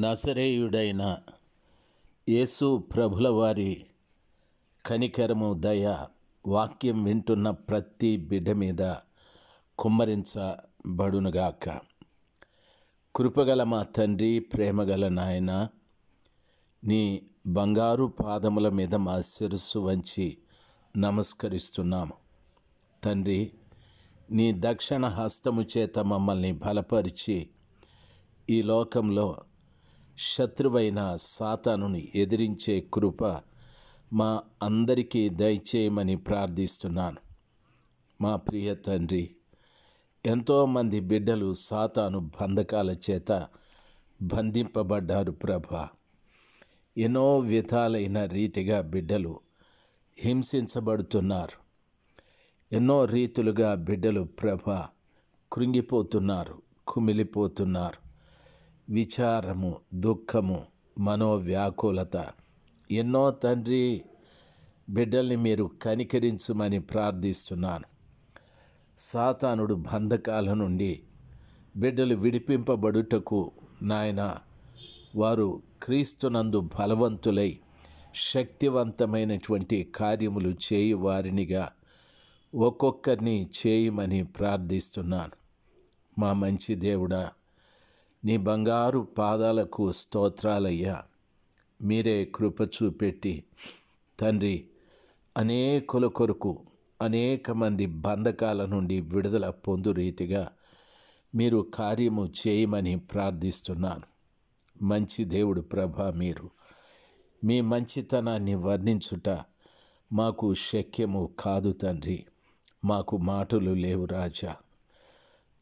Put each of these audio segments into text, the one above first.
నసరేయుడైన యేసు ప్రభుల వారి కనికరము దయ వాక్యం వింటున్న ప్రతి బిడ్డ మీద కుమ్మరించబడునుగాక కృపగల మా తండ్రి ప్రేమగల నాయన నీ బంగారు పాదముల మీద మా శిరస్సు వంచి నమస్కరిస్తున్నాము తండ్రి నీ దక్షిణ హస్తము చేత మమ్మల్ని బలపరిచి ఈ లోకంలో శత్రువైన సాతానుని ఎదిరించే కృప మా అందరికీ దయచేయమని ప్రార్థిస్తున్నాను మా ప్రియ తండ్రి ఎంతోమంది బిడ్డలు సాతాను బంధకాల చేత బంధింపబడ్డారు ప్రభ ఎన్నో విధాలైన రీతిగా బిడ్డలు హింసించబడుతున్నారు ఎన్నో రీతులుగా బిడ్డలు ప్రభ కృంగిపోతున్నారు కుమిలిపోతున్నారు విచారము దుఃఖము మనోవ్యాకులత ఎన్నో తండ్రి బిడ్డల్ని మీరు కనికరించమని ప్రార్థిస్తున్నాను సాతానుడు బంధకాల నుండి బిడ్డలు విడిపింపబడుటకు నాయన వారు క్రీస్తునందు బలవంతులై శక్తివంతమైనటువంటి కార్యములు చేయు వారినిగా ఒక్కొక్కరిని చేయమని ప్రార్థిస్తున్నాను మా మంచి దేవుడా నీ బంగారు పాదాలకు స్తోత్రాలయ్యా మీరే కృప చూపెట్టి తండ్రి అనేకుల కొరకు అనేక మంది బంధకాల నుండి విడుదల పొందు రీతిగా మీరు కార్యము చేయమని ప్రార్థిస్తున్నాను మంచి దేవుడు ప్రభ మీరు మీ మంచితనాన్ని వర్ణించుట మాకు శక్యము కాదు తండ్రి మాకు మాటలు లేవు రాజా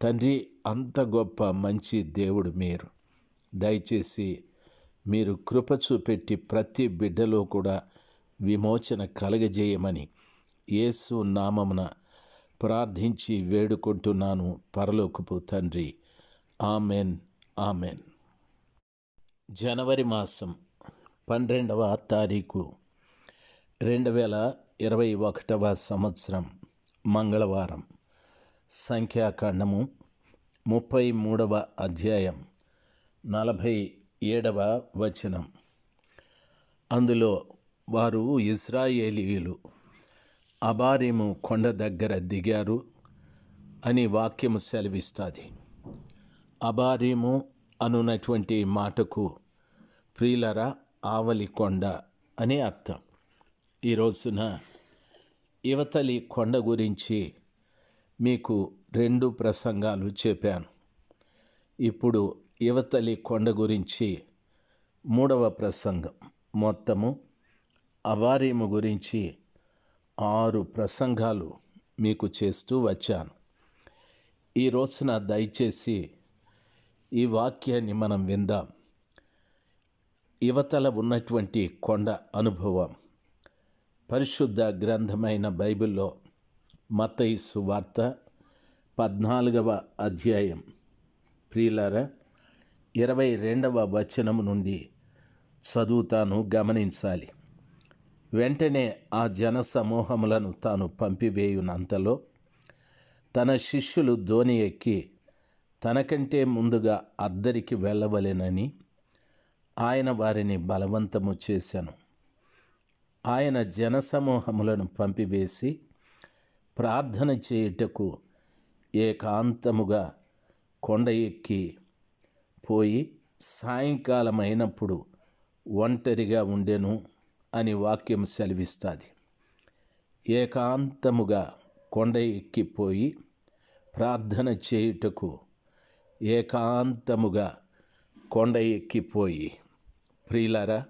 తండ్రి అంత గొప్ప మంచి దేవుడు మీరు దయచేసి మీరు కృప చూపెట్టి ప్రతి బిడ్డలో కూడా విమోచన కలగజేయమని యేసు నామమున ప్రార్థించి వేడుకుంటున్నాను పరలోకపు తండ్రి ఆమెన్ ఆమెన్ జనవరి మాసం పన్నెండవ తారీఖు రెండు వేల ఇరవై ఒకటవ సంవత్సరం మంగళవారం సంఖ్యాకాండము ముప్పై మూడవ అధ్యాయం నలభై ఏడవ వచనం అందులో వారు ఇస్రాయేలీయులు అబారిము కొండ దగ్గర దిగారు అని వాక్యము సెలవిస్తుంది అబారిము అనున్నటువంటి మాటకు ప్రియులరా ఆవలి కొండ అని అర్థం ఈ రోజున యువతలి కొండ గురించి మీకు రెండు ప్రసంగాలు చెప్పాను ఇప్పుడు యువతలి కొండ గురించి మూడవ ప్రసంగం మొత్తము అవారీము గురించి ఆరు ప్రసంగాలు మీకు చేస్తూ వచ్చాను ఈ రోజున దయచేసి ఈ వాక్యాన్ని మనం విందాం యువతల ఉన్నటువంటి కొండ అనుభవం పరిశుద్ధ గ్రంథమైన బైబిల్లో మతయి సువార్త పద్నాలుగవ అధ్యాయం ప్రియులార ఇరవై రెండవ వచనం నుండి చదువుతాను గమనించాలి వెంటనే ఆ జన సమూహములను తాను పంపివేయునంతలో తన శిష్యులు ధోని ఎక్కి తనకంటే ముందుగా అద్దరికి వెళ్ళవలెనని ఆయన వారిని బలవంతము చేశాను ఆయన జనసమూహములను పంపివేసి ప్రార్థన చేయుటకు ఏకాంతముగా కొండ ఎక్కి పోయి సాయంకాలం అయినప్పుడు ఒంటరిగా ఉండెను అని వాక్యం సెలవిస్తుంది ఏకాంతముగా కొండ ఎక్కిపోయి ప్రార్థన చేయుటకు ఏకాంతముగా కొండ ఎక్కిపోయి ప్రియులారా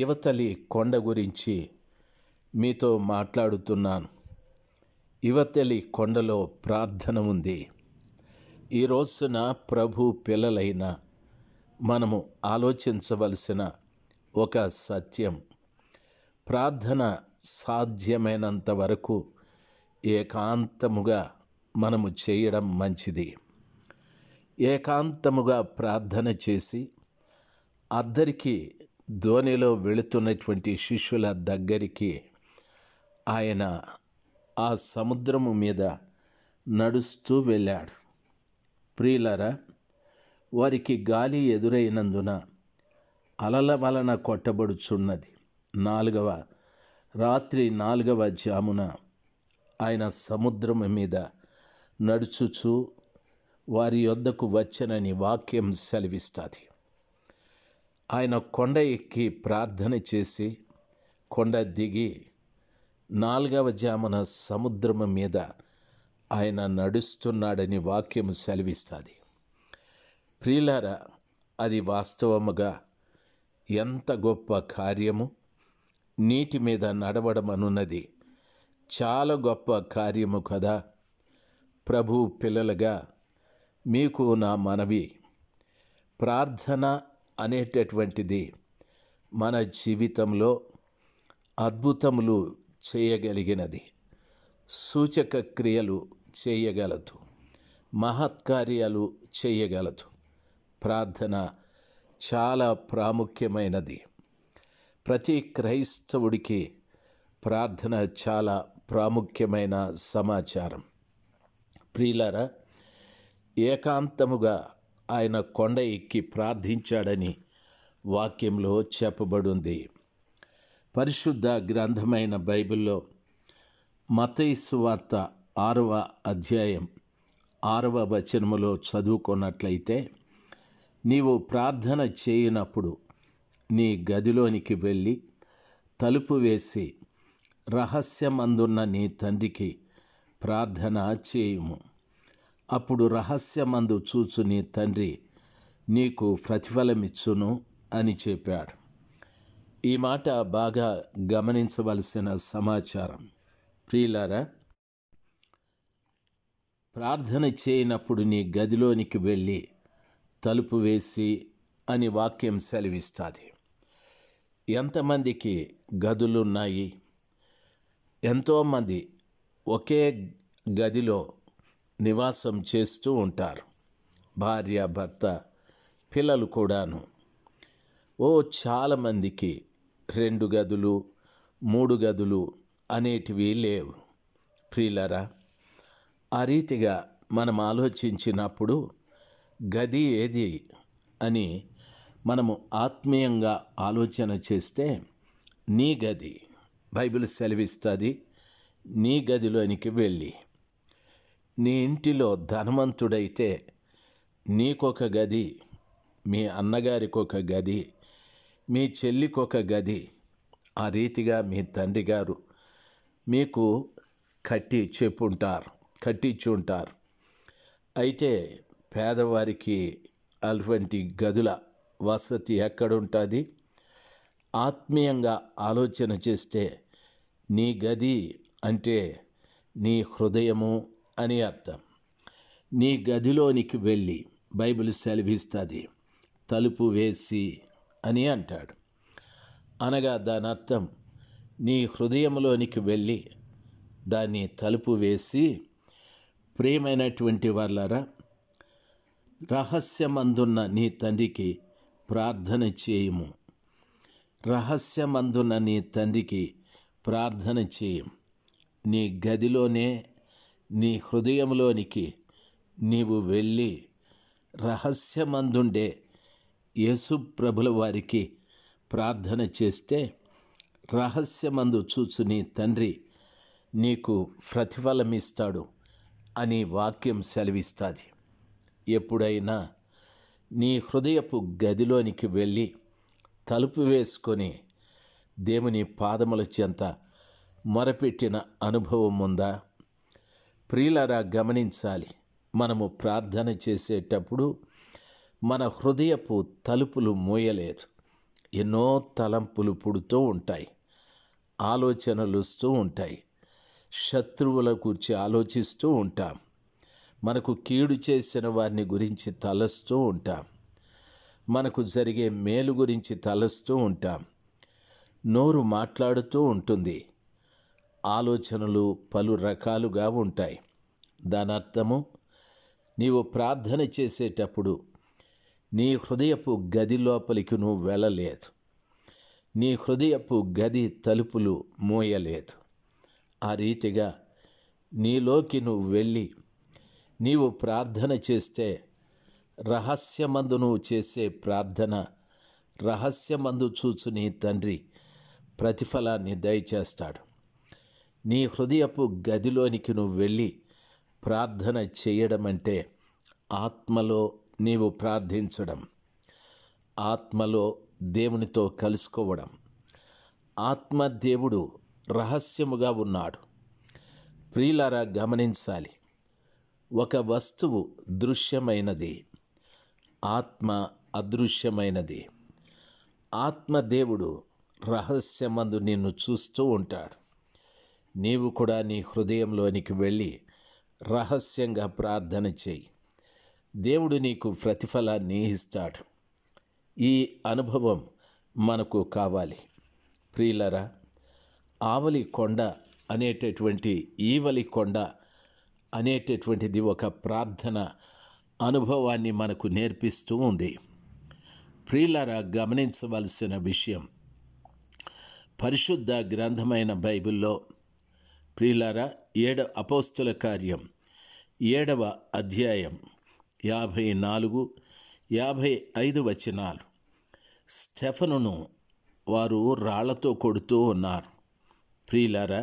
యువతలి కొండ గురించి మీతో మాట్లాడుతున్నాను ఇవతలి కొండలో ప్రార్థన ఉంది ఈ రోజున ప్రభు పిల్లలైన మనము ఆలోచించవలసిన ఒక సత్యం ప్రార్థన సాధ్యమైనంత వరకు ఏకాంతముగా మనము చేయడం మంచిది ఏకాంతముగా ప్రార్థన చేసి అద్దరికి ధోనిలో వెళుతున్నటువంటి శిష్యుల దగ్గరికి ఆయన ఆ సముద్రము మీద నడుస్తూ వెళ్ళాడు ప్రియులరా వారికి గాలి ఎదురైనందున అలల వలన కొట్టబడుచున్నది నాలుగవ రాత్రి నాలుగవ జామున ఆయన సముద్రం మీద నడుచుచు వారి యొద్దకు వచ్చనని వాక్యం సెలవిస్తుంది ఆయన కొండ ఎక్కి ప్రార్థన చేసి కొండ దిగి నాలుగవ జామున సముద్రము మీద ఆయన నడుస్తున్నాడని వాక్యం సెలవిస్తుంది ప్రియులారా అది వాస్తవముగా ఎంత గొప్ప కార్యము నీటి మీద నడవడం అనున్నది చాలా గొప్ప కార్యము కదా ప్రభు పిల్లలుగా మీకు నా మనవి ప్రార్థన అనేటటువంటిది మన జీవితంలో అద్భుతములు చేయగలిగినది సూచక క్రియలు చేయగలదు మహత్కార్యాలు చేయగలదు ప్రార్థన చాలా ప్రాముఖ్యమైనది ప్రతి క్రైస్తవుడికి ప్రార్థన చాలా ప్రాముఖ్యమైన సమాచారం ప్రియులరా ఏకాంతముగా ఆయన కొండ ఎక్కి ప్రార్థించాడని వాక్యంలో చెప్పబడింది పరిశుద్ధ గ్రంథమైన బైబిల్లో మతైసు వార్త ఆరవ అధ్యాయం ఆరవ వచనములో చదువుకున్నట్లయితే నీవు ప్రార్థన చేయనప్పుడు నీ గదిలోనికి వెళ్ళి తలుపు వేసి రహస్యమందున్న నీ తండ్రికి ప్రార్థన చేయుము అప్పుడు రహస్యమందు చూచు నీ తండ్రి నీకు ప్రతిఫలమిచ్చును అని చెప్పాడు ఈ మాట బాగా గమనించవలసిన సమాచారం ప్రియులారా ప్రార్థన చేయనప్పుడు నీ గదిలోనికి వెళ్ళి తలుపు వేసి అని వాక్యం సెలవిస్తుంది ఎంతమందికి గదులున్నాయి ఎంతోమంది ఒకే గదిలో నివాసం చేస్తూ ఉంటారు భార్య భర్త పిల్లలు కూడాను ఓ చాలామందికి రెండు గదులు మూడు గదులు అనేటివి లేవు ప్రియులరా ఆ రీతిగా మనం ఆలోచించినప్పుడు గది ఏది అని మనము ఆత్మీయంగా ఆలోచన చేస్తే నీ గది బైబిల్ సెలవిస్తుంది నీ గదిలోనికి వెళ్ళి నీ ఇంటిలో ధనవంతుడైతే నీకొక గది మీ అన్నగారికి ఒక గది మీ చెల్లికొక గది ఆ రీతిగా మీ తండ్రి గారు మీకు కట్టి చెప్పుంటారు కట్టించి ఉంటారు అయితే పేదవారికి అటువంటి గదుల వసతి ఎక్కడుంటుంది ఆత్మీయంగా ఆలోచన చేస్తే నీ గది అంటే నీ హృదయము అని అర్థం నీ గదిలోనికి వెళ్ళి బైబిల్ సెలవిస్తుంది తలుపు వేసి అని అంటాడు అనగా దాని అర్థం నీ హృదయంలోనికి వెళ్ళి దాన్ని తలుపు వేసి ప్రియమైనటువంటి వాళ్ళరా రహస్యమందున్న నీ తండ్రికి ప్రార్థన చేయము రహస్యమందున్న నీ తండ్రికి ప్రార్థన చేయం నీ గదిలోనే నీ హృదయంలోనికి నీవు వెళ్ళి రహస్యమందుండే యేసు ప్రభుల వారికి ప్రార్థన చేస్తే రహస్యమందు చూచు నీ తండ్రి నీకు ప్రతిఫలమిస్తాడు అని వాక్యం సెలవిస్తుంది ఎప్పుడైనా నీ హృదయపు గదిలోనికి వెళ్ళి తలుపు వేసుకొని దేవుని పాదముల చెంత మొరపెట్టిన అనుభవం ఉందా ప్రియులరా గమనించాలి మనము ప్రార్థన చేసేటప్పుడు మన హృదయపు తలుపులు మూయలేదు ఎన్నో తలంపులు పుడుతూ ఉంటాయి ఆలోచనలు వస్తూ ఉంటాయి శత్రువుల గురించి ఆలోచిస్తూ ఉంటాం మనకు కీడు చేసిన వారిని గురించి తలస్తూ ఉంటాం మనకు జరిగే మేలు గురించి తలస్తూ ఉంటాం నోరు మాట్లాడుతూ ఉంటుంది ఆలోచనలు పలు రకాలుగా ఉంటాయి దాని అర్థము నీవు ప్రార్థన చేసేటప్పుడు నీ హృదయపు గది లోపలికి నువ్వు వెళ్ళలేదు నీ హృదయపు గది తలుపులు మూయలేదు ఆ రీతిగా నీలోకి నువ్వు వెళ్ళి నీవు ప్రార్థన చేస్తే రహస్యమందు నువ్వు చేసే ప్రార్థన రహస్యమందు చూచు నీ తండ్రి ప్రతిఫలాన్ని దయచేస్తాడు నీ హృదయపు గదిలోనికి నువ్వు వెళ్ళి ప్రార్థన చేయడం అంటే ఆత్మలో నీవు ప్రార్థించడం ఆత్మలో దేవునితో కలుసుకోవడం ఆత్మ దేవుడు రహస్యముగా ఉన్నాడు ప్రియులారా గమనించాలి ఒక వస్తువు దృశ్యమైనది ఆత్మ అదృశ్యమైనది ఆత్మ దేవుడు రహస్యమందు నిన్ను చూస్తూ ఉంటాడు నీవు కూడా నీ హృదయంలోనికి వెళ్ళి రహస్యంగా ప్రార్థన చేయి దేవుడు నీకు ప్రతిఫలాన్ని ఇస్తాడు ఈ అనుభవం మనకు కావాలి ప్రియులరా ఆవలి కొండ అనేటటువంటి ఈవలి కొండ అనేటటువంటిది ఒక ప్రార్థన అనుభవాన్ని మనకు నేర్పిస్తూ ఉంది ప్రియులరా గమనించవలసిన విషయం పరిశుద్ధ గ్రంథమైన బైబిల్లో ప్రియులరా ఏడ అపోస్తుల కార్యం ఏడవ అధ్యాయం యాభై నాలుగు యాభై ఐదు వచనాలు స్టెఫనును వారు రాళ్లతో కొడుతూ ఉన్నారు ప్రియులారా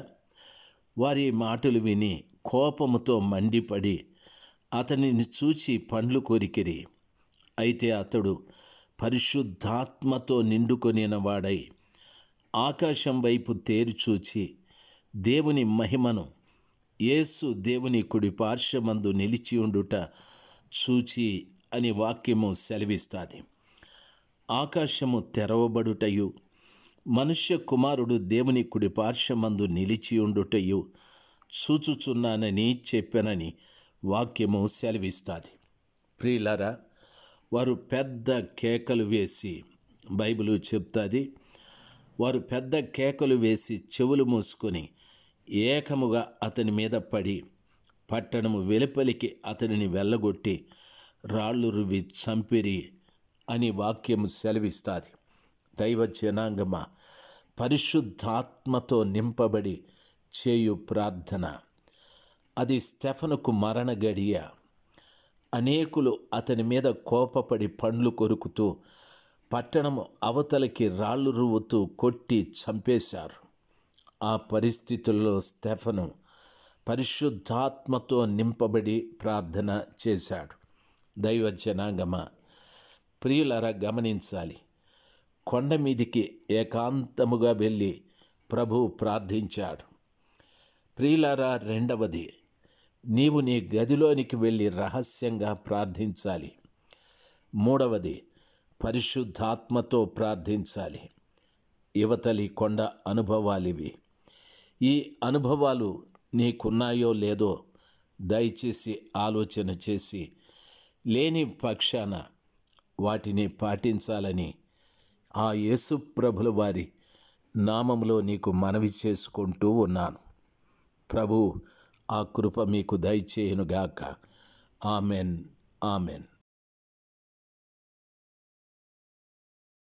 వారి మాటలు విని కోపముతో మండిపడి అతనిని చూచి పండ్లు కోరికిరి అయితే అతడు పరిశుద్ధాత్మతో నిండుకొనిన వాడై ఆకాశం వైపు తేరుచూచి దేవుని మహిమను యేసు దేవుని కుడి పార్శ్వమందు నిలిచి ఉండుట చూచి అని వాక్యము సెలవిస్తుంది ఆకాశము తెరవబడుటయు మనుష్య కుమారుడు దేవుని కుడి పార్శ్వమందు ఉండుటయు చూచుచున్నానని చెప్పానని వాక్యము సెలవిస్తుంది ప్రియులరా వారు పెద్ద కేకలు వేసి బైబిలు చెప్తుంది వారు పెద్ద కేకలు వేసి చెవులు మూసుకొని ఏకముగా అతని మీద పడి పట్టణము వెలుపలికి అతనిని వెళ్ళగొట్టి రాళ్ళు రువి చంపిరి అని వాక్యము సెలవిస్తుంది దైవ జనాంగమ పరిశుద్ధాత్మతో నింపబడి చేయు ప్రార్థన అది స్టెఫనుకు మరణ గడియ అనేకులు అతని మీద కోపపడి పండ్లు కొరుకుతూ పట్టణము అవతలకి రాళ్ళు రువ్వుతూ కొట్టి చంపేశారు ఆ పరిస్థితుల్లో స్టెఫను పరిశుద్ధాత్మతో నింపబడి ప్రార్థన చేశాడు దైవజనాగమ ప్రియులర గమనించాలి కొండ మీదికి ఏకాంతముగా వెళ్ళి ప్రభు ప్రార్థించాడు ప్రియులర రెండవది నీవు నీ గదిలోనికి వెళ్ళి రహస్యంగా ప్రార్థించాలి మూడవది పరిశుద్ధాత్మతో ప్రార్థించాలి యువతలి కొండ అనుభవాలివి ఈ అనుభవాలు నీకున్నాయో లేదో దయచేసి ఆలోచన చేసి లేని పక్షాన వాటిని పాటించాలని ఆ యేసు ప్రభుల వారి నామంలో నీకు మనవి చేసుకుంటూ ఉన్నాను ప్రభు ఆ కృప మీకు దయచేయునుగాక ఆమెన్ ఆమెన్